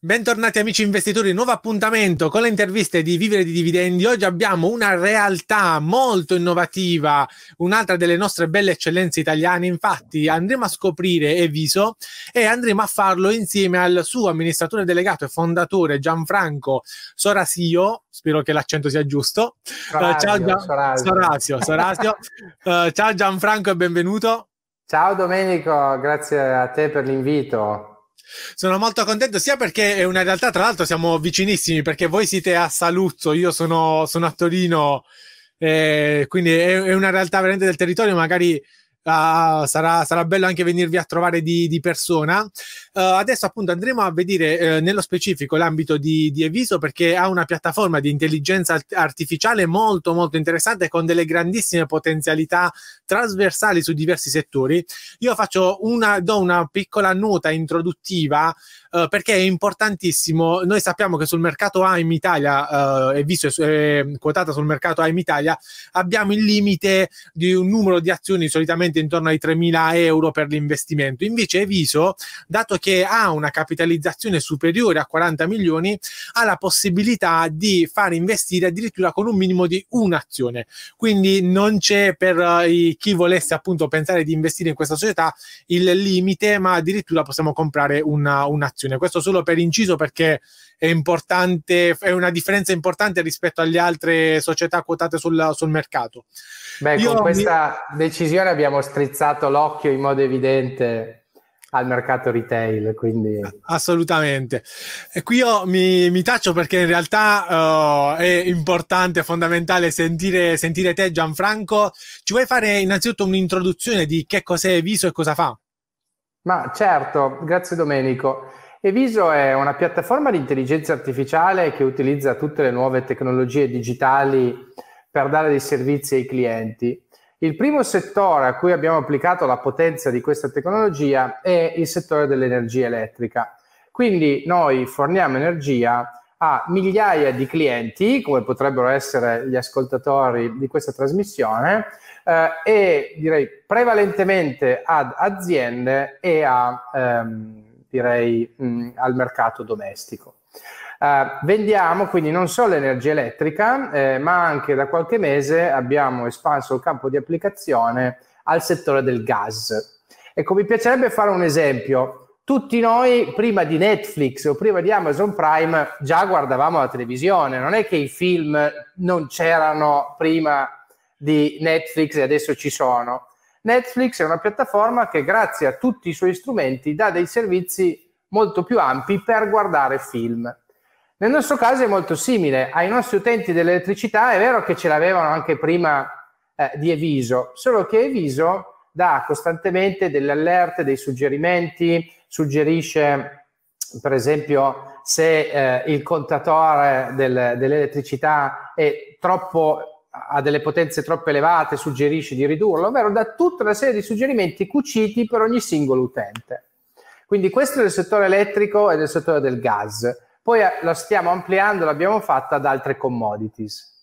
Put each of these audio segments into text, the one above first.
Bentornati amici investitori, nuovo appuntamento con le interviste di Vivere di Dividendi. Oggi abbiamo una realtà molto innovativa, un'altra delle nostre belle eccellenze italiane. Infatti andremo a scoprire Eviso e andremo a farlo insieme al suo amministratore delegato e fondatore Gianfranco Sorasio. Spero che l'accento sia giusto. Eh, Sorasio, uh, ciao, Gian... Sorasio. Sorasio, Sorasio. uh, ciao Gianfranco e benvenuto. Ciao Domenico, grazie a te per l'invito. Sono molto contento sia perché è una realtà, tra l'altro siamo vicinissimi perché voi siete a Saluzzo, io sono, sono a Torino, eh, quindi è, è, una realtà veramente del territorio, magari uh, sarà, sarà, bello anche venirvi a trovare di, di persona. Uh, adesso appunto andremo a vedere uh, nello specifico l'ambito di, di, Eviso perché ha una piattaforma di intelligenza artificiale molto molto interessante con delle grandissime potenzialità trasversali su diversi settori. Io faccio una, do una piccola nota introduttiva eh, perché è importantissimo. Noi sappiamo che sul mercato AIM Italia, eh, è visto è, è eh, quotata sul mercato AIM Italia, abbiamo il limite di un numero di azioni solitamente intorno ai 3.000 euro per l'investimento. Invece Eviso, dato che ha una capitalizzazione superiore a 40 milioni, ha la possibilità di far investire addirittura con un minimo di un'azione. Quindi non c'è per eh, chi volesse appunto pensare di investire in questa società il limite, ma addirittura possiamo comprare una, un'azione generazione. Questo solo per inciso perché è importante, è una differenza importante rispetto alle altre società quotate sul, sul mercato. Beh, Io con questa mi... decisione abbiamo strizzato l'occhio in modo evidente al mercato retail. Quindi... Assolutamente. E qui io mi, mi taccio perché in realtà uh, è importante, fondamentale sentire, sentire te Gianfranco. Ci vuoi fare innanzitutto un'introduzione di che cos'è Viso e cosa fa? Ma certo, grazie Domenico. Eviso è una piattaforma di intelligenza artificiale che utilizza tutte le nuove tecnologie digitali per dare dei servizi ai clienti. Il primo settore a cui abbiamo applicato la potenza di questa tecnologia è il settore dell'energia elettrica. Quindi noi forniamo energia a migliaia di clienti, come potrebbero essere gli ascoltatori di questa trasmissione, eh, e direi prevalentemente ad aziende e a ehm, direi mh, mm, al mercato domestico. Uh, vendiamo quindi non solo energia elettrica, eh, ma anche da qualche mese abbiamo espanso il campo di applicazione al settore del gas. Ecco, mi piacerebbe fare un esempio. Tutti noi, prima di Netflix o prima di Amazon Prime, già guardavamo la televisione. Non è che i film non c'erano prima di Netflix e adesso ci sono. Netflix è una piattaforma che grazie a tutti i suoi strumenti dà dei servizi molto più ampi per guardare film. Nel nostro caso è molto simile, ai nostri utenti dell'elettricità è vero che ce l'avevano anche prima eh, di Eviso, solo che Eviso dà costantemente delle allerte, dei suggerimenti, suggerisce per esempio se eh, il contatore del, dell'elettricità è troppo ha delle potenze troppo elevate, suggerisce di ridurlo, ovvero da tutta una serie di suggerimenti cuciti per ogni singolo utente. Quindi questo è del settore elettrico e del settore del gas. Poi eh, la stiamo ampliando, l'abbiamo fatta ad altre commodities.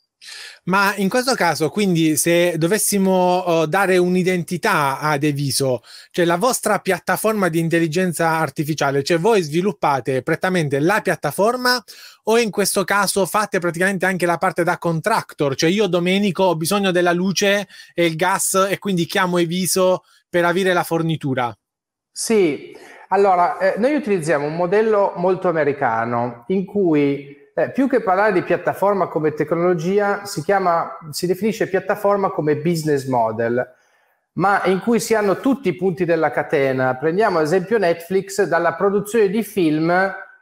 Ma in questo caso, quindi, se dovessimo uh, dare un'identità ad Eviso, cioè la vostra piattaforma di intelligenza artificiale, cioè voi sviluppate prettamente la piattaforma o in questo caso fate praticamente anche la parte da contractor, cioè io Domenico ho bisogno della luce e il gas e quindi chiamo Eviso per avere la fornitura? Sì, allora, eh, noi utilizziamo un modello molto americano in cui eh, più che parlare di piattaforma come tecnologia, si, chiama, si definisce piattaforma come business model, ma in cui si hanno tutti i punti della catena. Prendiamo ad esempio Netflix, dalla produzione di film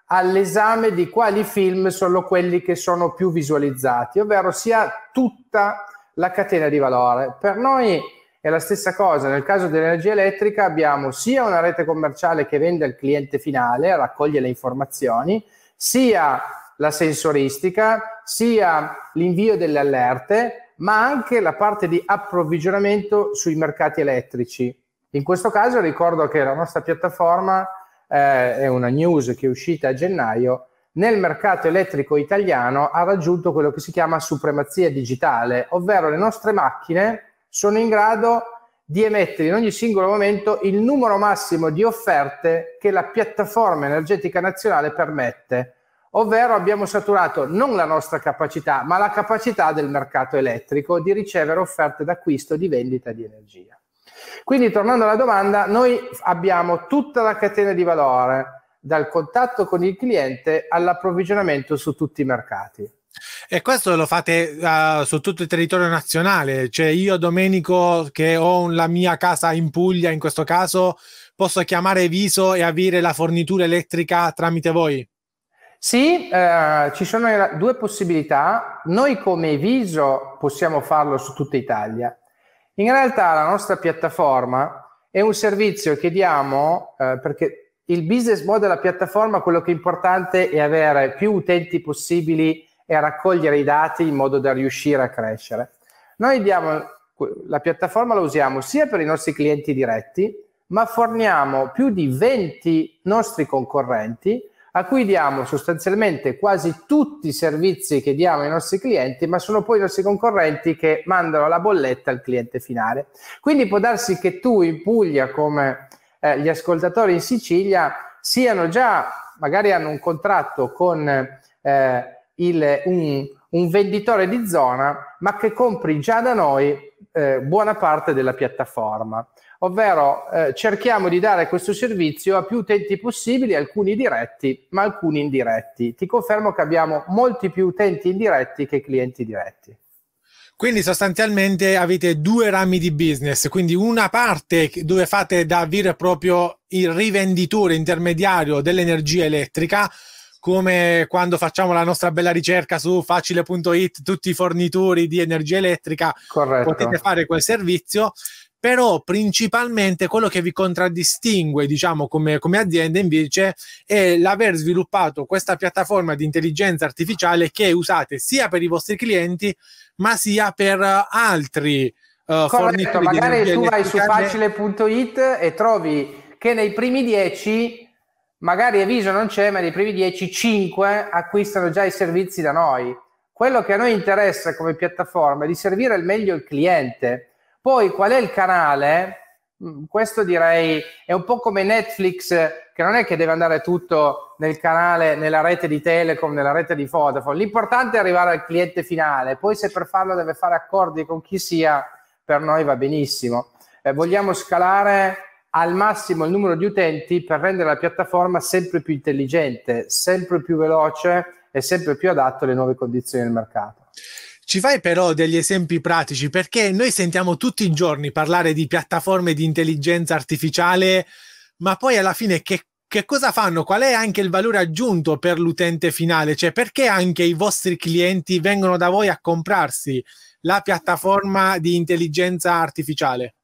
all'esame di quali film sono quelli che sono più visualizzati, ovvero sia tutta la catena di valore. Per noi è la stessa cosa, nel caso dell'energia elettrica abbiamo sia una rete commerciale che vende al cliente finale, raccoglie le informazioni, sia la sensoristica, sia l'invio delle allerte, ma anche la parte di approvvigionamento sui mercati elettrici. In questo caso ricordo che la nostra piattaforma eh, è una news che è uscita a gennaio, nel mercato elettrico italiano ha raggiunto quello che si chiama supremazia digitale, ovvero le nostre macchine sono in grado di emettere in ogni singolo momento il numero massimo di offerte che la piattaforma energetica nazionale permette ovvero abbiamo saturato non la nostra capacità, ma la capacità del mercato elettrico di ricevere offerte d'acquisto di vendita di energia. Quindi tornando alla domanda, noi abbiamo tutta la catena di valore dal contatto con il cliente all'approvvigionamento su tutti i mercati. E questo lo fate uh, su tutto il territorio nazionale, cioè io Domenico che ho la mia casa in Puglia in questo caso, posso chiamare Viso e avere la fornitura elettrica tramite voi? Sì, eh, ci sono due possibilità. Noi come Viso possiamo farlo su tutta Italia. In realtà la nostra piattaforma è un servizio che diamo eh, perché il business model della piattaforma, quello che è importante è avere più utenti possibili e raccogliere i dati in modo da riuscire a crescere. Noi diamo la piattaforma la usiamo sia per i nostri clienti diretti, ma forniamo più di 20 nostri concorrenti a cui diamo sostanzialmente quasi tutti i servizi che diamo ai nostri clienti, ma sono poi i nostri concorrenti che mandano la bolletta al cliente finale. Quindi può darsi che tu in Puglia, come eh, gli ascoltatori in Sicilia, siano già, magari hanno un contratto con eh, il, un, un, venditore di zona, ma che compri già da noi eh, buona parte della piattaforma ovvero eh, cerchiamo di dare questo servizio a più utenti possibili, alcuni diretti, ma alcuni indiretti. Ti confermo che abbiamo molti più utenti indiretti che clienti diretti. Quindi sostanzialmente avete due rami di business, quindi una parte dove fate da vero proprio il rivenditore intermediario dell'energia elettrica, come quando facciamo la nostra bella ricerca su facile.it, tutti i fornitori di energia elettrica Corretto. potete fare quel servizio però principalmente quello che vi contraddistingue, diciamo, come, come azienda invece è l'aver sviluppato questa piattaforma di intelligenza artificiale che usate sia per i vostri clienti, ma sia per eh, altri uh, Corretto, magari tu vai su facile.it e trovi che nei primi 10 magari avviso non c'è, ma nei primi 10 5 acquistano già i servizi da noi. Quello che a noi interessa come piattaforma è di servire al meglio il cliente poi qual è il canale? Mm, questo direi è un po' come Netflix, che non è che deve andare tutto nel canale, nella rete di Telecom, nella rete di Vodafone. L'importante è arrivare al cliente finale, poi se per farlo deve fare accordi con chi sia, per noi va benissimo. Eh, vogliamo scalare al massimo il numero di utenti per rendere la piattaforma sempre più intelligente, sempre più veloce e sempre più adatto alle nuove condizioni del mercato. Ci fai però degli esempi pratici perché noi sentiamo tutti i giorni parlare di piattaforme di intelligenza artificiale, ma poi alla fine che, che cosa fanno? Qual è anche il valore aggiunto per l'utente finale? Cioè perché anche i vostri clienti vengono da voi a comprarsi la piattaforma di intelligenza artificiale?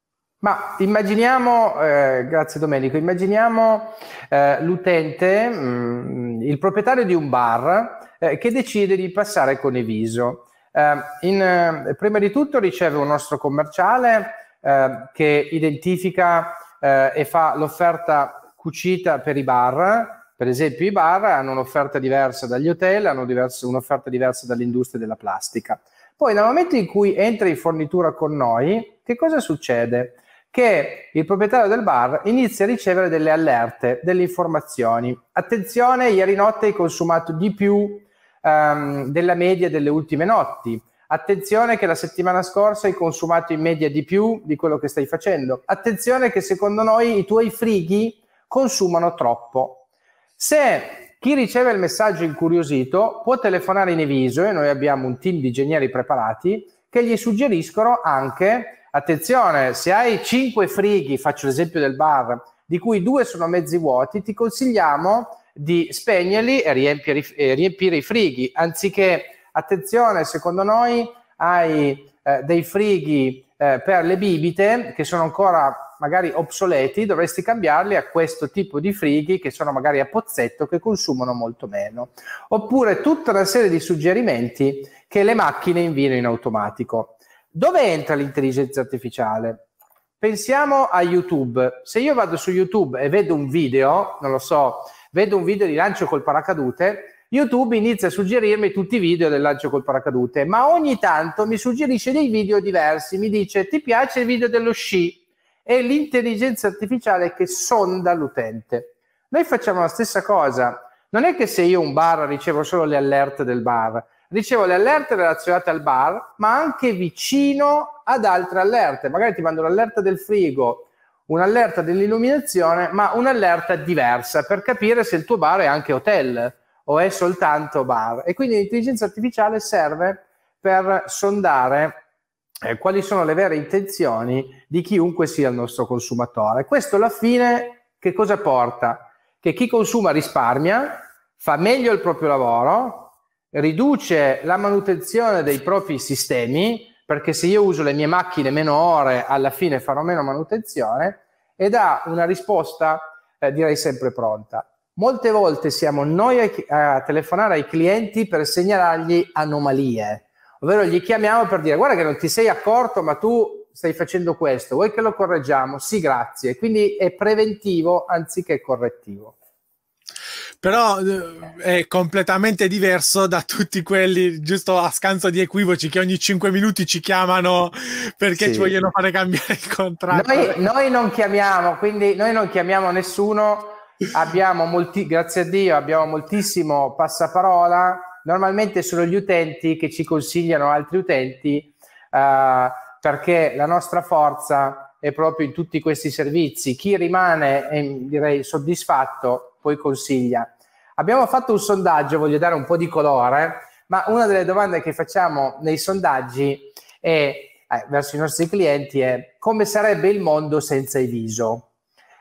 Ma immaginiamo, eh, grazie Domenico, immaginiamo eh, l'utente, mh, mm, il proprietario di un bar eh, che decide di passare con Eviso. Ehm, in, eh, prima di tutto riceve un nostro commerciale ehm, che identifica eh, e fa l'offerta cucita per i bar, per esempio i bar hanno un'offerta diversa dagli hotel, hanno diverso, un'offerta diversa dall'industria della plastica. Poi nel momento in cui entra in fornitura con noi, che cosa succede? Che il proprietario del bar inizia a ricevere delle allerte, delle informazioni. Attenzione, ieri notte hai consumato di più ehm, della media delle ultime notti. Attenzione che la settimana scorsa hai consumato in media di più di quello che stai facendo. Attenzione che secondo noi i tuoi frighi consumano troppo. Se chi riceve il messaggio incuriosito può telefonare in Eviso e noi abbiamo un team di ingegneri preparati che gli suggeriscono anche, attenzione, se hai 5 frighi, faccio l'esempio del bar, di cui due sono mezzi vuoti, ti consigliamo di spegnerli e riempire, e riempire i frighi, anziché, attenzione, secondo noi hai eh, dei frighi eh, per le bibite che sono ancora magari obsoleti, dovresti cambiarli a questo tipo di frighi che sono magari a pozzetto che consumano molto meno. Oppure tutta una serie di suggerimenti che le macchine inviano in automatico. Dove entra l'intelligenza artificiale? Pensiamo a YouTube. Se io vado su YouTube e vedo un video, non lo so, vedo un video di lancio col paracadute, YouTube inizia a suggerirmi tutti i video del lancio col paracadute, ma ogni tanto mi suggerisce dei video diversi, mi dice ti piace il video dello sci? È l'intelligenza artificiale che sonda l'utente. Noi facciamo la stessa cosa, non è che se io un bar ricevo solo le allerte del bar, ricevo le allerte relazionate al bar, ma anche vicino ad altre allerte, magari ti mando l'allerta del frigo, un'allerta dell'illuminazione, ma un'allerta diversa per capire se il tuo bar è anche hotel o è soltanto bar. E quindi l'intelligenza artificiale serve per sondare eh, quali sono le vere intenzioni di chiunque sia il nostro consumatore. Questo alla fine che cosa porta? Che chi consuma risparmia, fa meglio il proprio lavoro, riduce la manutenzione dei propri sistemi perché se io uso le mie macchine meno ore, alla fine farò meno manutenzione ed ha una risposta eh, direi sempre pronta. Molte volte siamo noi a, a telefonare ai clienti per segnalargli anomalie, ovvero gli chiamiamo per dire guarda che non ti sei accorto ma tu stai facendo questo, vuoi che lo correggiamo? Sì, grazie. Quindi è preventivo anziché correttivo però eh, è completamente diverso da tutti quelli giusto a scanso di equivoci che ogni 5 minuti ci chiamano perché sì. ci vogliono fare cambiare il contratto. Noi, noi, non chiamiamo, quindi noi non chiamiamo nessuno, abbiamo molti, grazie a Dio, abbiamo moltissimo passaparola, normalmente sono gli utenti che ci consigliano altri utenti eh, perché la nostra forza è proprio in tutti questi servizi. Chi rimane, eh, direi, soddisfatto poi consiglia. Abbiamo fatto un sondaggio, voglio dare un po' di colore, ma una delle domande che facciamo nei sondaggi è, eh, verso i nostri clienti è come sarebbe il mondo senza i viso?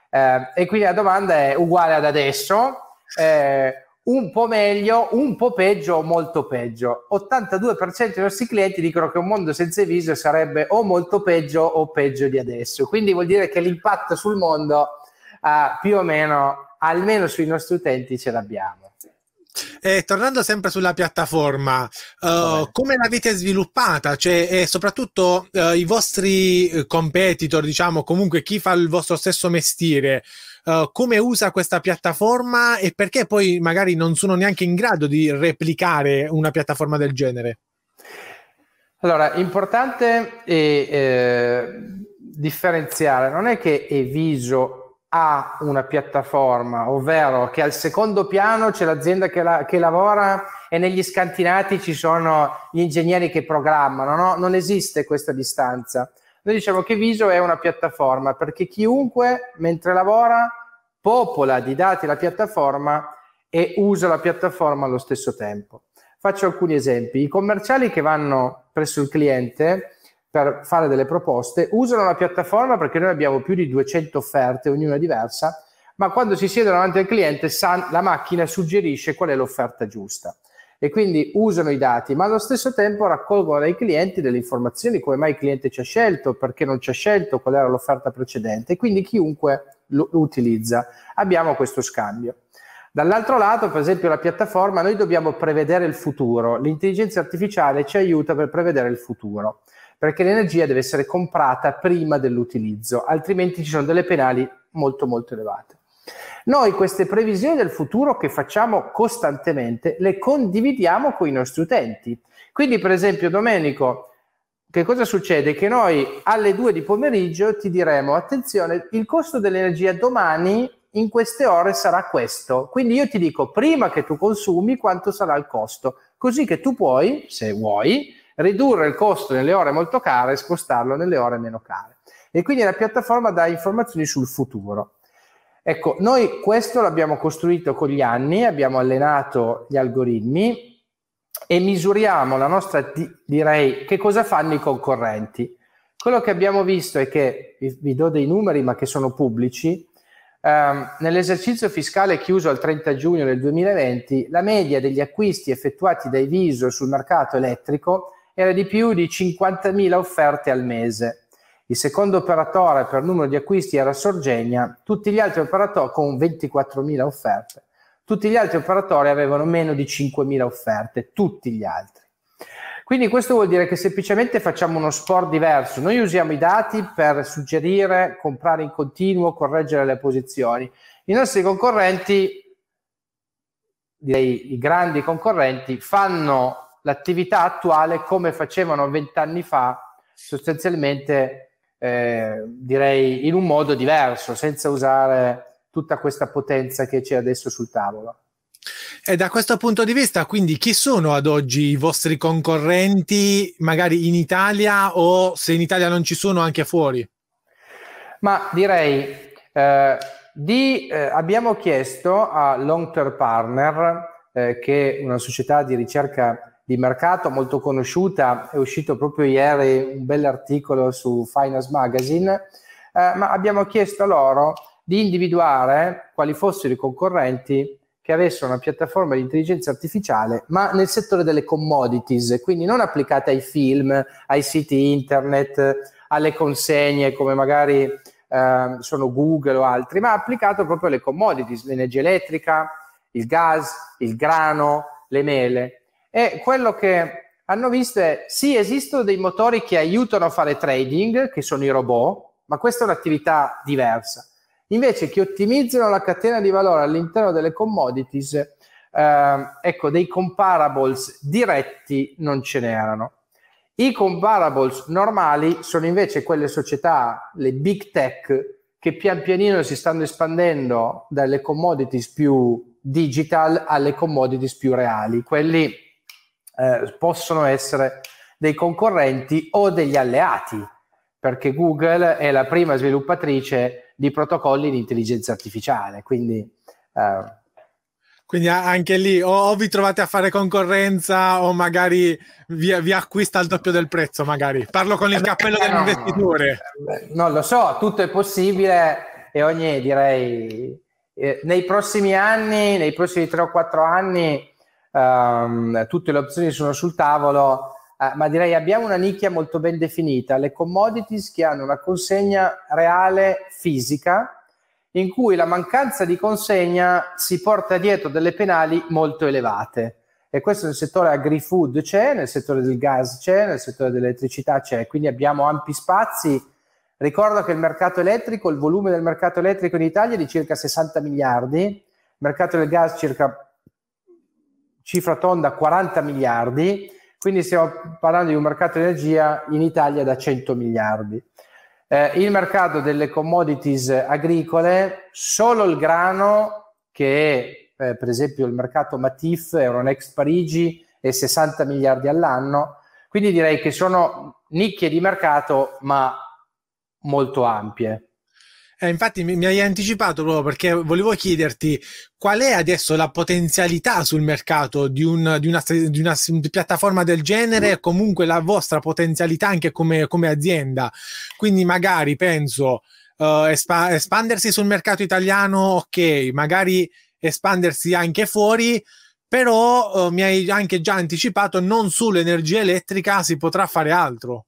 Eh, e quindi la domanda è uguale ad adesso, eh, un po' meglio, un po' peggio o molto peggio. 82% dei nostri clienti dicono che un mondo senza i viso sarebbe o molto peggio o peggio di adesso. Quindi vuol dire che l'impatto sul mondo ha più o meno almeno sui nostri utenti ce l'abbiamo. E tornando sempre sulla piattaforma, uh, come l'avete sviluppata? Cioè, e soprattutto uh, i vostri eh, competitor, diciamo comunque chi fa il vostro stesso mestiere, uh, come usa questa piattaforma e perché poi magari non sono neanche in grado di replicare una piattaforma del genere? Allora, importante è, eh, differenziare, non è che Eviso ha una piattaforma, ovvero che al secondo piano c'è l'azienda che, la, che lavora e negli scantinati ci sono gli ingegneri che programmano, no? non esiste questa distanza. Noi diciamo che Viso è una piattaforma perché chiunque mentre lavora popola di dati la piattaforma e usa la piattaforma allo stesso tempo. Faccio alcuni esempi. I commerciali che vanno presso il cliente per fare delle proposte, usano la piattaforma perché noi abbiamo più di 200 offerte, ognuna diversa, ma quando si siedono davanti al cliente san, la macchina suggerisce qual è l'offerta giusta e quindi usano i dati, ma allo stesso tempo raccolgono dai clienti delle informazioni, come mai il cliente ci ha scelto, perché non ci ha scelto, qual era l'offerta precedente, quindi chiunque lo utilizza. Abbiamo questo scambio. Dall'altro lato, per esempio, la piattaforma, noi dobbiamo prevedere il futuro. L'intelligenza artificiale ci aiuta per prevedere il futuro perché l'energia deve essere comprata prima dell'utilizzo, altrimenti ci sono delle penali molto molto elevate. Noi queste previsioni del futuro che facciamo costantemente le condividiamo con i nostri utenti. Quindi per esempio Domenico, che cosa succede? Che noi alle 2 di pomeriggio ti diremo attenzione, il costo dell'energia domani in queste ore sarà questo. Quindi io ti dico prima che tu consumi quanto sarà il costo, così che tu puoi, se vuoi, ridurre il costo nelle ore molto care e spostarlo nelle ore meno care. E quindi la piattaforma dà informazioni sul futuro. Ecco, noi questo l'abbiamo costruito con gli anni, abbiamo allenato gli algoritmi e misuriamo la nostra, direi, che cosa fanno i concorrenti. Quello che abbiamo visto è che, vi do dei numeri ma che sono pubblici, ehm, nell'esercizio fiscale chiuso al 30 giugno del 2020, la media degli acquisti effettuati dai Viso sul mercato elettrico era di più di 50.000 offerte al mese. Il secondo operatore per numero di acquisti era Sorgenia, tutti gli altri operatori con 24.000 offerte. Tutti gli altri operatori avevano meno di 5.000 offerte, tutti gli altri. Quindi questo vuol dire che semplicemente facciamo uno sport diverso. Noi usiamo i dati per suggerire, comprare in continuo, correggere le posizioni. I nostri concorrenti, direi i grandi concorrenti, fanno l'attività attuale come facevano vent'anni fa, sostanzialmente eh, direi in un modo diverso, senza usare tutta questa potenza che c'è adesso sul tavolo. E da questo punto di vista, quindi, chi sono ad oggi i vostri concorrenti, magari in Italia o se in Italia non ci sono, anche fuori? Ma direi, eh, di, eh, abbiamo chiesto a Long Term Partner, eh, che è una società di ricerca di mercato molto conosciuta, è uscito proprio ieri un bell'articolo su Finance Magazine, eh, ma abbiamo chiesto a loro di individuare quali fossero i concorrenti che avessero una piattaforma di intelligenza artificiale, ma nel settore delle commodities, quindi non applicata ai film, ai siti internet, alle consegne come magari eh, sono Google o altri, ma applicato proprio alle commodities, l'energia elettrica, il gas, il grano, le mele. E quello che hanno visto è, sì, esistono dei motori che aiutano a fare trading, che sono i robot, ma questa è un'attività diversa. Invece che ottimizzano la catena di valore all'interno delle commodities, eh, ecco, dei comparables diretti non ce n'erano. I comparables normali sono invece quelle società, le big tech, che pian pianino si stanno espandendo dalle commodities più digital alle commodities più reali, quelli eh, possono essere dei concorrenti o degli alleati, perché Google è la prima sviluppatrice di protocolli di intelligenza artificiale, quindi... Eh, quindi anche lì o, o, vi trovate a fare concorrenza o magari vi, vi acquista al doppio del prezzo, magari. Parlo con il eh cappello eh, dell'investitore. Eh, non lo so, tutto è possibile e ogni, direi, eh, nei prossimi anni, nei prossimi tre o quattro anni, um, tutte le opzioni sono sul tavolo, uh, ma direi abbiamo una nicchia molto ben definita, le commodities che hanno una consegna reale fisica in cui la mancanza di consegna si porta dietro delle penali molto elevate. E questo nel settore agri-food c'è, nel settore del gas c'è, nel settore dell'elettricità c'è, quindi abbiamo ampi spazi. Ricordo che il mercato elettrico, il volume del mercato elettrico in Italia è di circa 60 miliardi, il mercato del gas circa cifra tonda 40 miliardi, quindi stiamo parlando di un mercato di energia in Italia da 100 miliardi. Eh, il mercato delle commodities agricole, solo il grano, che è eh, per esempio il mercato Matif, Euronext Parigi, è 60 miliardi all'anno, quindi direi che sono nicchie di mercato ma molto ampie. Eh, infatti mi, mi, hai anticipato proprio perché volevo chiederti qual è adesso la potenzialità sul mercato di, un, di, una, di una, piattaforma del genere e comunque la vostra potenzialità anche come, come azienda. Quindi magari penso uh, espa- espandersi sul mercato italiano, ok, magari espandersi anche fuori, però uh, mi hai anche già anticipato non sull'energia elettrica si potrà fare altro.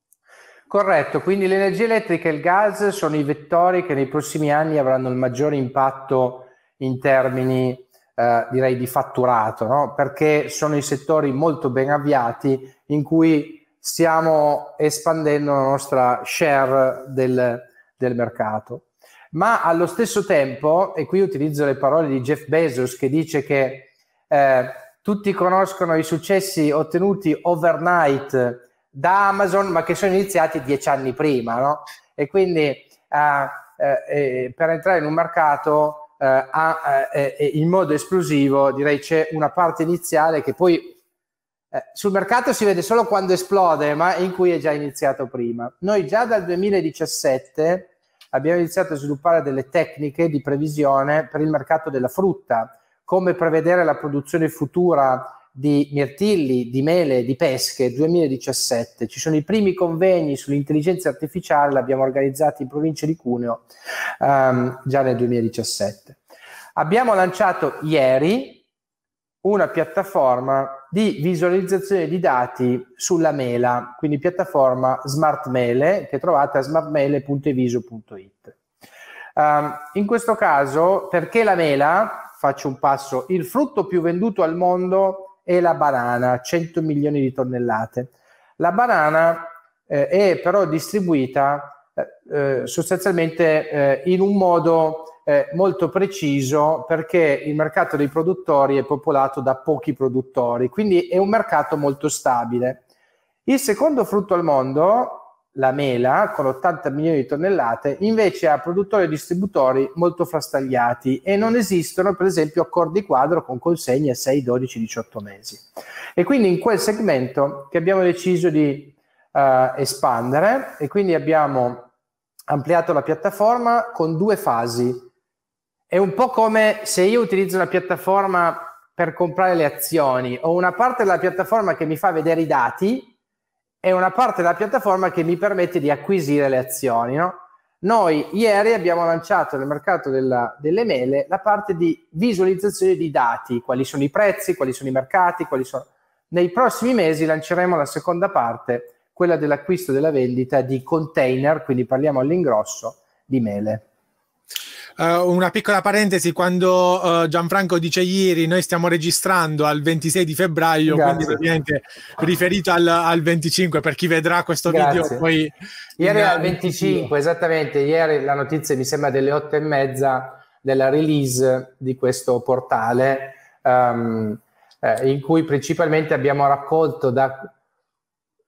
Corretto, quindi l'energia elettrica e il gas sono i vettori che nei prossimi anni avranno il maggiore impatto in termini eh, direi di fatturato, no? perché sono i settori molto ben avviati in cui stiamo espandendo la nostra share del, del mercato. Ma allo stesso tempo, e qui utilizzo le parole di Jeff Bezos che dice che eh, tutti conoscono i successi ottenuti overnight da Amazon, ma che sono iniziati dieci anni prima, no? E quindi eh, eh, eh per entrare in un mercato eh, eh, in modo esplosivo, direi c'è una parte iniziale che poi sul mercato si vede solo quando esplode, ma in cui è già iniziato prima. Noi già dal 2017 abbiamo iniziato a sviluppare delle tecniche di previsione per il mercato della frutta, come prevedere la produzione futura di mirtilli, di mele, di pesche 2017. Ci sono i primi convegni sull'intelligenza artificiale, l'abbiamo organizzato in provincia di Cuneo ehm, già nel 2017. Abbiamo lanciato ieri una piattaforma di visualizzazione di dati sulla mela, quindi piattaforma Smart Mele che trovate a smartmele.eviso.it. Um, ehm, in questo caso, perché la mela? Faccio un passo. Il frutto più venduto al mondo è e la banana, 100 milioni di tonnellate. La banana eh, è però distribuita eh, eh sostanzialmente eh, in un modo eh, molto preciso perché il mercato dei produttori è popolato da pochi produttori, quindi è un mercato molto stabile. Il secondo frutto al mondo la mela con 80 milioni di tonnellate, invece ha produttori e distributori molto frastagliati e non esistono per esempio accordi quadro con consegne 6, 12, 18 mesi. E quindi in quel segmento che abbiamo deciso di eh, espandere e quindi abbiamo ampliato la piattaforma con due fasi. È un po' come se io utilizzo una piattaforma per comprare le azioni, ho una parte della piattaforma che mi fa vedere i dati è una parte della piattaforma che mi permette di acquisire le azioni. No? Noi ieri abbiamo lanciato nel mercato della, delle mele la parte di visualizzazione di dati, quali sono i prezzi, quali sono i mercati, quali sono... Nei prossimi mesi lanceremo la seconda parte, quella dell'acquisto e della vendita di container, quindi parliamo all'ingrosso di mele. Uh, una piccola parentesi, quando uh, Gianfranco dice ieri, noi stiamo registrando al 26 di febbraio, Grazie. quindi praticamente riferito al, al, 25, per chi vedrà questo Grazie. video poi... Ieri era il 25, esattamente, ieri la notizia mi sembra delle otto e mezza della release di questo portale, um, eh, in cui principalmente abbiamo raccolto da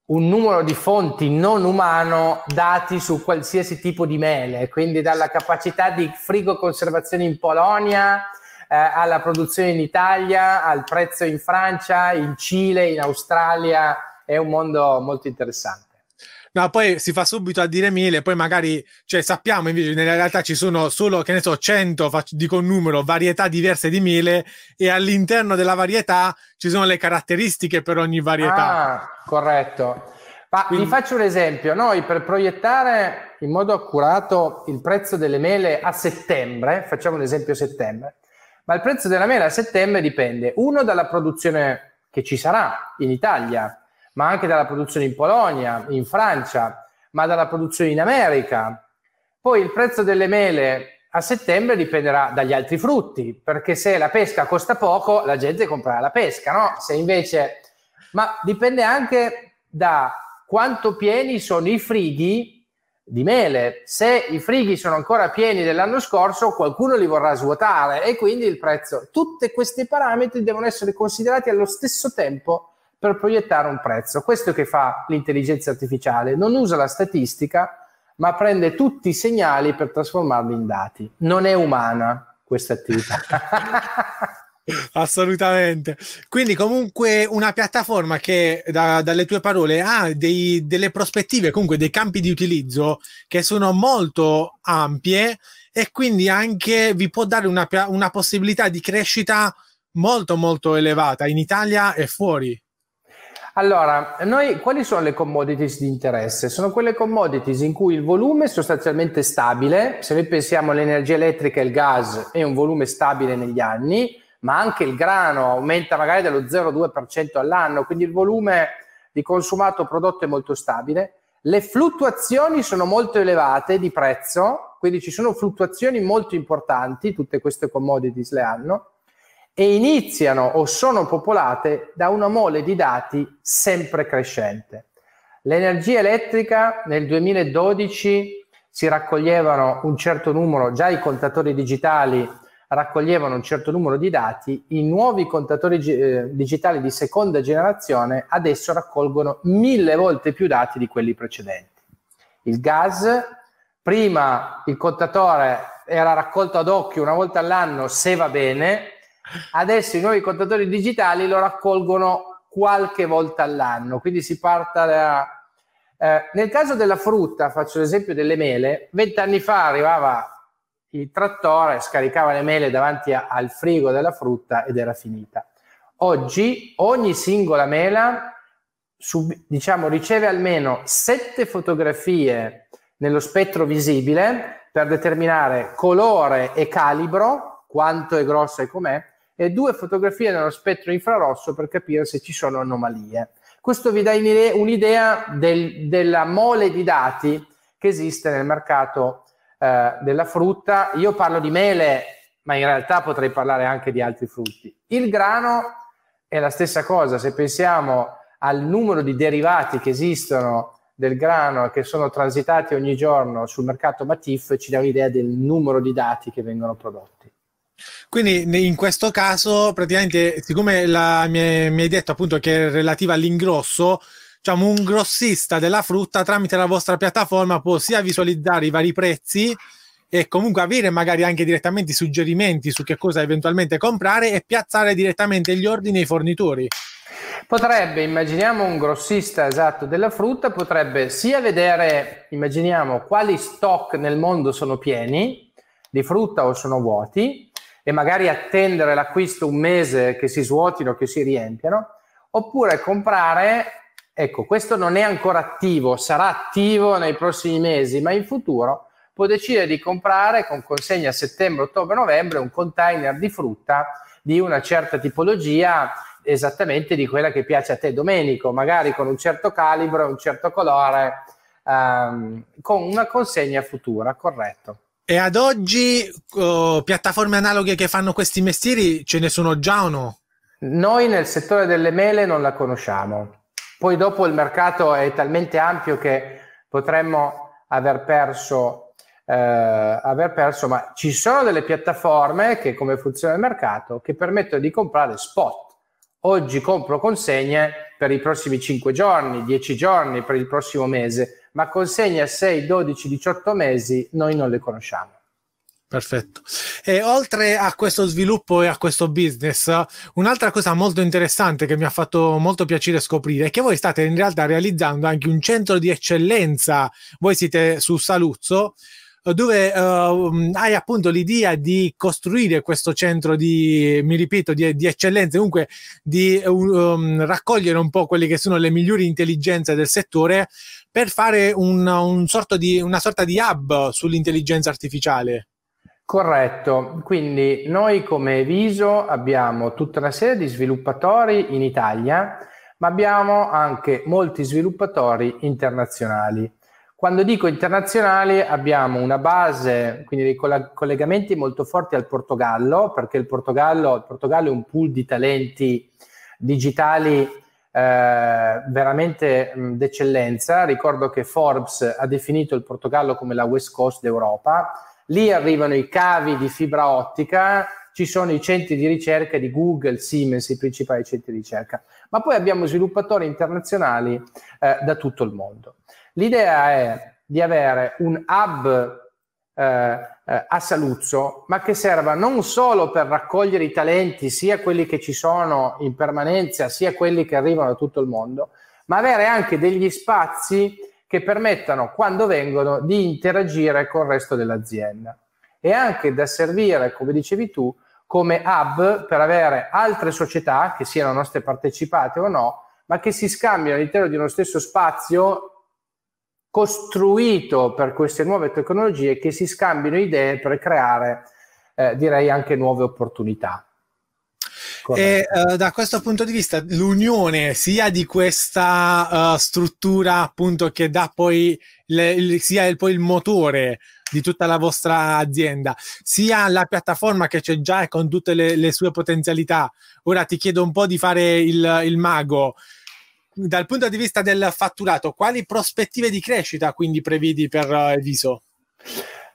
un numero di fonti non umano dati su qualsiasi tipo di mele, quindi dalla capacità di frigo conservazione in Polonia eh, alla produzione in Italia, al prezzo in Francia, in Cile, in Australia, è un mondo molto interessante ma poi si fa subito a dire mille, poi magari cioè, sappiamo invece nella realtà ci sono solo, che ne so, 100, faccio, dico un numero, varietà diverse di mille e all'interno della varietà ci sono le caratteristiche per ogni varietà. Ah, corretto. Ma Quindi... vi faccio un esempio, noi per proiettare in modo accurato il prezzo delle mele a settembre, facciamo un esempio settembre, ma il prezzo della mela a settembre dipende, uno, dalla produzione che ci sarà in Italia, ma anche dalla produzione in Polonia, in Francia, ma dalla produzione in America. Poi il prezzo delle mele a settembre dipenderà dagli altri frutti, perché se la pesca costa poco, la gente comprerà la pesca, no? Se invece... Ma dipende anche da quanto pieni sono i frighi di mele. Se i frighi sono ancora pieni dell'anno scorso, qualcuno li vorrà svuotare e quindi il prezzo. Tutti questi parametri devono essere considerati allo stesso tempo per proiettare un prezzo. Questo che fa l'intelligenza artificiale, non usa la statistica, ma prende tutti i segnali per trasformarli in dati. Non è umana questa attività. Assolutamente. Quindi comunque una piattaforma che da, dalle tue parole ha dei, delle prospettive, comunque dei campi di utilizzo che sono molto ampie e quindi anche vi può dare una, una possibilità di crescita molto molto elevata in Italia e fuori. Allora, noi, quali sono le commodities di interesse? Sono quelle commodities in cui il volume è sostanzialmente stabile, se noi pensiamo all'energia elettrica e al gas è un volume stabile negli anni, ma anche il grano aumenta magari dello 0,2% all'anno, quindi il volume di consumato prodotto è molto stabile. Le fluttuazioni sono molto elevate di prezzo, quindi ci sono fluttuazioni molto importanti, tutte queste commodities le hanno e iniziano o sono popolate da una mole di dati sempre crescente. L'energia elettrica nel 2012 si raccoglievano un certo numero, già i contatori digitali raccoglievano un certo numero di dati, i nuovi contatori eh, digitali di seconda generazione adesso raccolgono mille volte più dati di quelli precedenti. Il gas, prima il contatore era raccolto ad occhio una volta all'anno se va bene, Adesso i nuovi contatori digitali lo raccolgono qualche volta all'anno, quindi si parta da... Eh, nel caso della frutta, faccio l'esempio delle mele, vent'anni fa arrivava il trattore, scaricava le mele davanti a, al frigo della frutta ed era finita. Oggi ogni singola mela sub, diciamo, riceve almeno sette fotografie nello spettro visibile per determinare colore e calibro, quanto è grossa e com'è, e due fotografie nello spettro infrarosso per capire se ci sono anomalie. Questo vi dà un'idea del, della mole di dati che esiste nel mercato eh, della frutta. Io parlo di mele, ma in realtà potrei parlare anche di altri frutti. Il grano è la stessa cosa, se pensiamo al numero di derivati che esistono del grano che sono transitati ogni giorno sul mercato Matif ci dà un'idea del numero di dati che vengono prodotti. Quindi in questo caso, praticamente, siccome la, mi, hai, detto appunto che è relativa all'ingrosso, diciamo un grossista della frutta tramite la vostra piattaforma può sia visualizzare i vari prezzi e comunque avere magari anche direttamente i suggerimenti su che cosa eventualmente comprare e piazzare direttamente gli ordini ai fornitori. Potrebbe, immaginiamo un grossista esatto della frutta, potrebbe sia vedere, immaginiamo quali stock nel mondo sono pieni di frutta o sono vuoti, e magari attendere l'acquisto un mese che si svuotino, che si riempiano, oppure comprare, ecco, questo non è ancora attivo, sarà attivo nei prossimi mesi, ma in futuro può decidere di comprare con consegna a settembre, ottobre, novembre un container di frutta di una certa tipologia esattamente di quella che piace a te Domenico, magari con un certo calibro, un certo colore, ehm, con una consegna futura, corretto. E ad oggi oh, piattaforme analoghe che fanno questi mestieri ce ne sono già o no? Noi nel settore delle mele non la conosciamo. Poi dopo il mercato è talmente ampio che potremmo aver perso, eh, aver perso ma ci sono delle piattaforme che come funziona il mercato che permettono di comprare spot. Oggi compro consegne per i prossimi 5 giorni, 10 giorni, per il prossimo mese ma consegne 6, 12, 18 mesi noi non le conosciamo. Perfetto. E oltre a questo sviluppo e a questo business, un'altra cosa molto interessante che mi ha fatto molto piacere scoprire è che voi state in realtà realizzando anche un centro di eccellenza. Voi siete su Saluzzo, dove uh, hai appunto l'idea di costruire questo centro di, mi ripeto, di, di eccellenza, comunque di um, raccogliere un po' quelle che sono le migliori intelligenze del settore per fare un, un sorto di, una sorta di hub sull'intelligenza artificiale. Corretto, quindi noi come Viso abbiamo tutta una serie di sviluppatori in Italia, ma abbiamo anche molti sviluppatori internazionali. Quando dico internazionale abbiamo una base, quindi dei collegamenti molto forti al Portogallo, perché il Portogallo, il Portogallo è un pool di talenti digitali eh, veramente mh, d'eccellenza. Ricordo che Forbes ha definito il Portogallo come la West Coast d'Europa. Lì arrivano i cavi di fibra ottica, ci sono i centri di ricerca di Google, Siemens, i principali centri di ricerca, ma poi abbiamo sviluppatori internazionali eh, da tutto il mondo. L'idea è di avere un hub eh, eh, a Saluzzo, ma che serva non solo per raccogliere i talenti, sia quelli che ci sono in permanenza, sia quelli che arrivano da tutto il mondo, ma avere anche degli spazi che permettano, quando vengono, di interagire con il resto dell'azienda e anche da servire, come dicevi tu, come hub per avere altre società, che siano nostre partecipate o no, ma che si scambiano all'interno di uno stesso spazio costruito per queste nuove tecnologie che si scambino idee per creare, eh, direi, anche nuove opportunità. E, uh, da questo punto di vista, l'unione sia di questa uh, struttura, appunto, che dà poi, le, il, sia il, poi il motore di tutta la vostra azienda, sia la piattaforma che c'è già e con tutte le, le, sue potenzialità. Ora ti chiedo un po' di fare il, il mago dal punto di vista del fatturato, quali prospettive di crescita quindi prevedi per uh, Viso?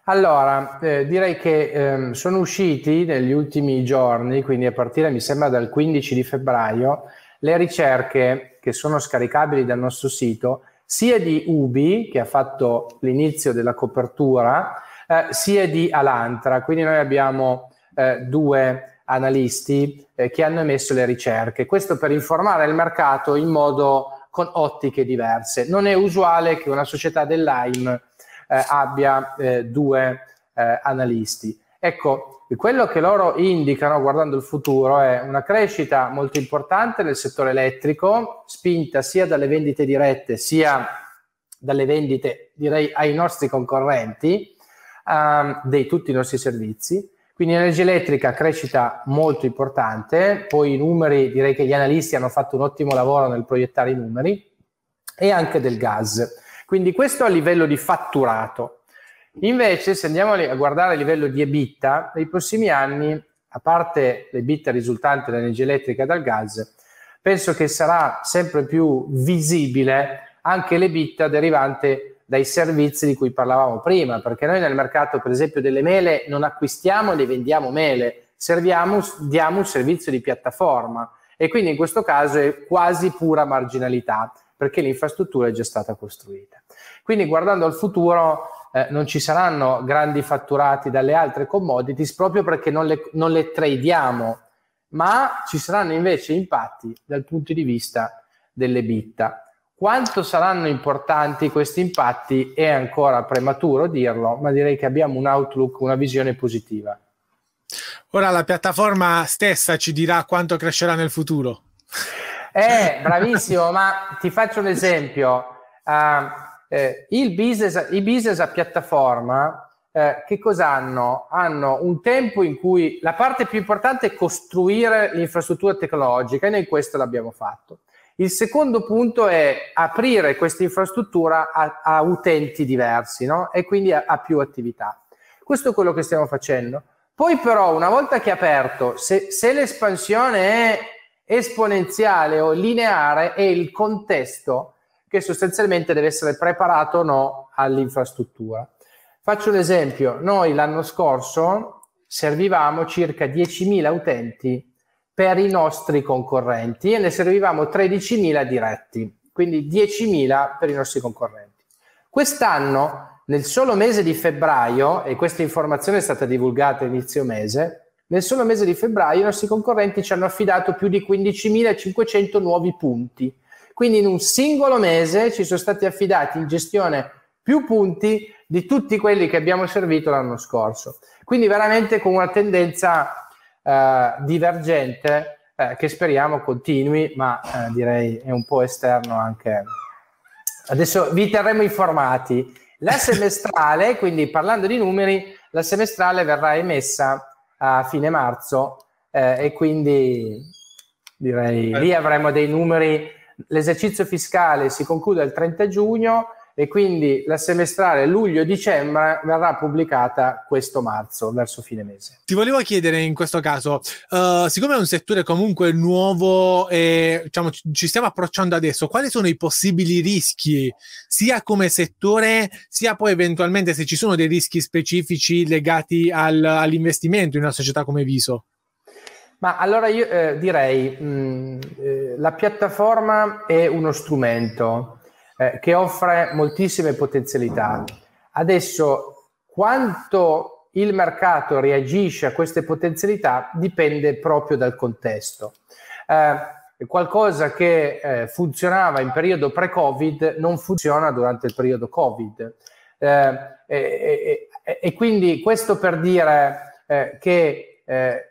Allora, eh, direi che ehm, sono usciti negli ultimi giorni, quindi a partire mi sembra dal 15 di febbraio, le ricerche che sono scaricabili dal nostro sito, sia di Ubi, che ha fatto l'inizio della copertura, eh, sia di Alantra. Quindi noi abbiamo eh, due analisti eh, che hanno emesso le ricerche. Questo per informare il mercato in modo con ottiche diverse. Non è usuale che una società dell'AIM eh, abbia eh, due eh, analisti. Ecco, quello che loro indicano guardando il futuro è una crescita molto importante nel settore elettrico, spinta sia dalle vendite dirette sia dalle vendite, direi, ai nostri concorrenti, ehm, dei tutti i nostri servizi quindi energia elettrica, crescita molto importante, poi i numeri, direi che gli analisti hanno fatto un ottimo lavoro nel proiettare i numeri, e anche del gas. Quindi questo a livello di fatturato. Invece, se andiamo a guardare a livello di EBITDA, nei prossimi anni, a parte l'EBITDA risultante dall'energia elettrica e dal gas, penso che sarà sempre più visibile anche l'EBITDA derivante dai servizi di cui parlavamo prima, perché noi nel mercato, per esempio, delle mele non acquistiamo e le vendiamo mele, serviamo, diamo un servizio di piattaforma e quindi in questo caso è quasi pura marginalità perché l'infrastruttura è già stata costruita. Quindi guardando al futuro eh, non ci saranno grandi fatturati dalle altre commodities proprio perché non le, non le tradiamo, ma ci saranno invece impatti dal punto di vista delle bitta. Quanto saranno importanti questi impatti è ancora prematuro dirlo, ma direi che abbiamo un outlook, una visione positiva. Ora la piattaforma stessa ci dirà quanto crescerà nel futuro. Eh, bravissimo, ma ti faccio un esempio. Uh, eh, business, I business a piattaforma eh, che cosa hanno? Hanno un tempo in cui la parte più importante è costruire l'infrastruttura tecnologica e noi questo l'abbiamo fatto. Il secondo punto è aprire questa infrastruttura a, a utenti diversi no? e quindi a, a più attività. Questo è quello che stiamo facendo. Poi però una volta che è aperto, se, se l'espansione è esponenziale o lineare è il contesto che sostanzialmente deve essere preparato o no all'infrastruttura. Faccio un esempio, noi l'anno scorso servivamo circa 10.000 utenti per i nostri concorrenti e ne servivamo 13.000 diretti, quindi 10.000 per i nostri concorrenti. Quest'anno, nel solo mese di febbraio, e questa informazione è stata divulgata inizio mese, nel solo mese di febbraio i nostri concorrenti ci hanno affidato più di 15.500 nuovi punti. Quindi in un singolo mese ci sono stati affidati in gestione più punti di tutti quelli che abbiamo servito l'anno scorso. Quindi veramente con una tendenza eh, divergente eh, che speriamo continui, ma eh, direi è un po' esterno anche. Adesso vi terremo informati. La semestrale, quindi parlando di numeri, la semestrale verrà emessa a fine marzo eh, e quindi direi lì eh. avremo dei numeri. L'esercizio fiscale si conclude il 30 giugno e quindi la semestrale luglio-dicembre verrà pubblicata questo marzo, verso fine mese. Ti volevo chiedere in questo caso, uh, siccome è un settore comunque nuovo e diciamo, ci stiamo approcciando adesso, quali sono i possibili rischi, sia come settore, sia poi eventualmente se ci sono dei rischi specifici legati al, all'investimento in una società come Viso? Ma allora io eh, direi, mh, mm, eh, la piattaforma è uno strumento eh, che offre moltissime potenzialità. Adesso, quanto il mercato reagisce a queste potenzialità dipende proprio dal contesto. Eh, qualcosa che eh, funzionava in periodo pre-Covid non funziona durante il periodo Covid. Eh, e, quindi questo per dire eh, che eh,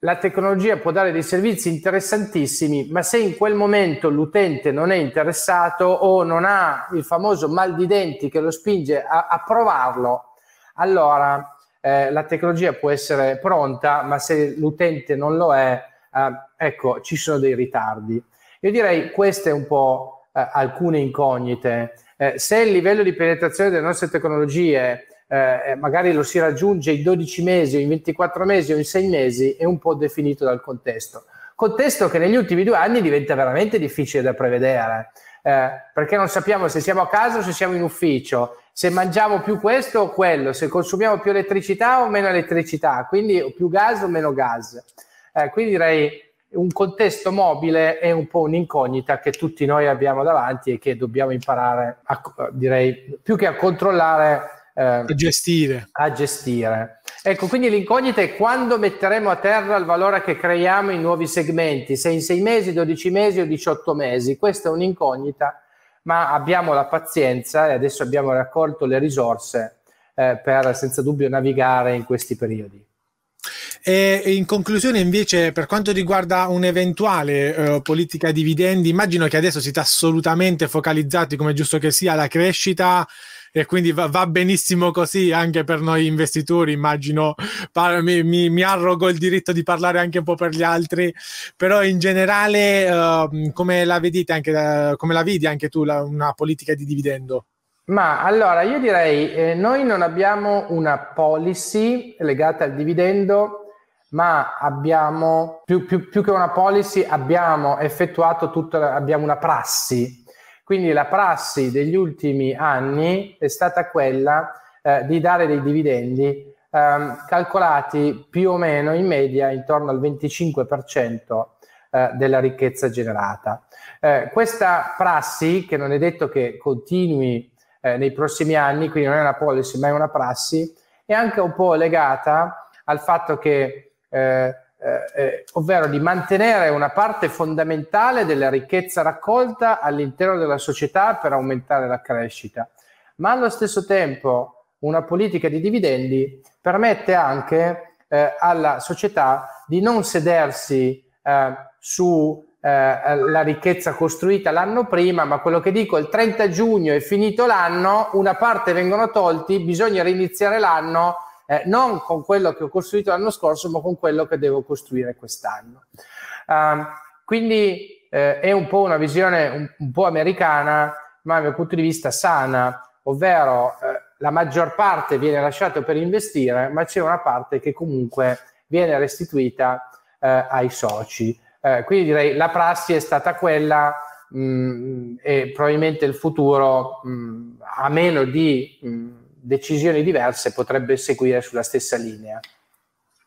la tecnologia può dare dei servizi interessantissimi, ma se in quel momento l'utente non è interessato o non ha il famoso mal di denti che lo spinge a, a provarlo, allora eh, la tecnologia può essere pronta, ma se l'utente non lo è, eh, ecco, ci sono dei ritardi. Io direi queste un po' eh, alcune incognite. Eh, se il livello di penetrazione delle nostre tecnologie eh, eh, magari lo si raggiunge in 12 mesi o in 24 mesi o in 6 mesi, è un po' definito dal contesto. Contesto che negli ultimi due anni diventa veramente difficile da prevedere, eh, perché non sappiamo se siamo a casa o se siamo in ufficio, se mangiamo più questo o quello, se consumiamo più elettricità o meno elettricità, quindi più gas o meno gas. Eh, quindi direi un contesto mobile è un po' un'incognita che tutti noi abbiamo davanti e che dobbiamo imparare, a, direi, più che a controllare eh, a, gestire. a gestire. Ecco, quindi l'incognita è quando metteremo a terra il valore che creiamo in nuovi segmenti, se in 6 mesi, 12 mesi o 18 mesi. Questa è un'incognita, ma abbiamo la pazienza e adesso abbiamo raccolto le risorse eh, per senza dubbio navigare in questi periodi. E in conclusione, invece, per quanto riguarda un'eventuale eh, politica dividendi, immagino che adesso siete assolutamente focalizzati, come giusto che sia, alla crescita e quindi va, va benissimo così anche per noi investitori, immagino, par- mi, mi, mi, arrogo il diritto di parlare anche un po' per gli altri, però in generale uh, come la vedete anche, uh, come la vedi anche tu la, una politica di dividendo? Ma allora io direi, eh, noi non abbiamo una policy legata al dividendo, ma abbiamo più, più, più che una policy, abbiamo effettuato tutta, abbiamo una prassi quindi la prassi degli ultimi anni è stata quella eh, di dare dei dividendi ehm, calcolati più o meno in media intorno al 25% eh, della ricchezza generata. Eh, questa prassi, che non è detto che continui eh, nei prossimi anni, quindi non è una policy ma è una prassi, è anche un po' legata al fatto che eh, eh, eh, ovvero di mantenere una parte fondamentale della ricchezza raccolta all'interno della società per aumentare la crescita, ma allo stesso tempo una politica di dividendi permette anche eh, alla società di non sedersi eh, sulla eh, ricchezza costruita l'anno prima, ma quello che dico, il 30 giugno è finito l'anno, una parte vengono tolti, bisogna riniziare l'anno eh, non con quello che ho costruito l'anno scorso, ma con quello che devo costruire quest'anno. Uh, quindi eh, è un po' una visione un, un, po' americana, ma dal mio punto di vista sana, ovvero eh, la maggior parte viene lasciata per investire, ma c'è una parte che comunque viene restituita eh, ai soci. Eh, quindi direi la prassi è stata quella mh, mm, e probabilmente il futuro, mh, mm, a meno di... Mh, mm, decisioni diverse potrebbe seguire sulla stessa linea.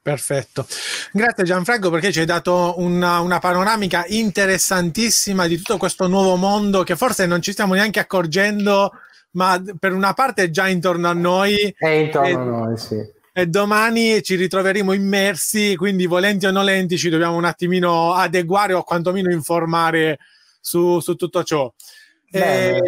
Perfetto, grazie Gianfranco perché ci hai dato una, una, panoramica interessantissima di tutto questo nuovo mondo che forse non ci stiamo neanche accorgendo, ma per una parte è già intorno a noi. È intorno e, a noi, sì. E domani ci ritroveremo immersi, quindi volenti o nolenti ci dobbiamo un attimino adeguare o quantomeno informare su, su tutto ciò. È, eh,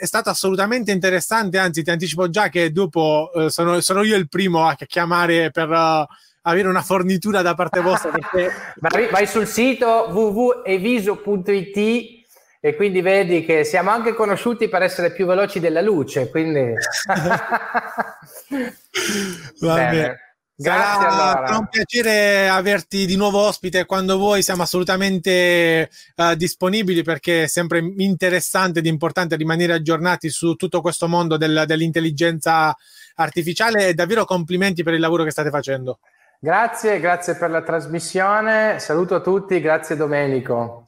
è, stato assolutamente interessante, anzi ti anticipo già che dopo eh, sono, sono, io il primo a chiamare per uh, avere una fornitura da parte vostra. Perché... vai, vai sul sito www.eviso.it e quindi vedi che siamo anche conosciuti per essere più veloci della luce, quindi... Va bene. bene. Grazie. Sarà ah, allora. un piacere averti di nuovo ospite quando vuoi. Siamo assolutamente uh, disponibili perché è sempre interessante ed importante rimanere aggiornati su tutto questo mondo del, dell'intelligenza artificiale. E davvero complimenti per il lavoro che state facendo. Grazie, grazie per la trasmissione. Saluto a tutti, grazie Domenico.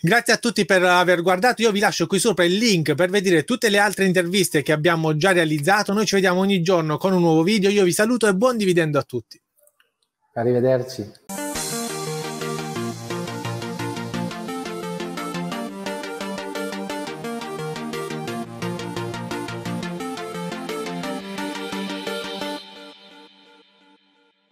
Grazie a tutti per aver guardato. Io vi lascio qui sopra il link per vedere tutte le altre interviste che abbiamo già realizzato. Noi ci vediamo ogni giorno con un nuovo video. Io vi saluto e buon dividendo a tutti. Arrivederci.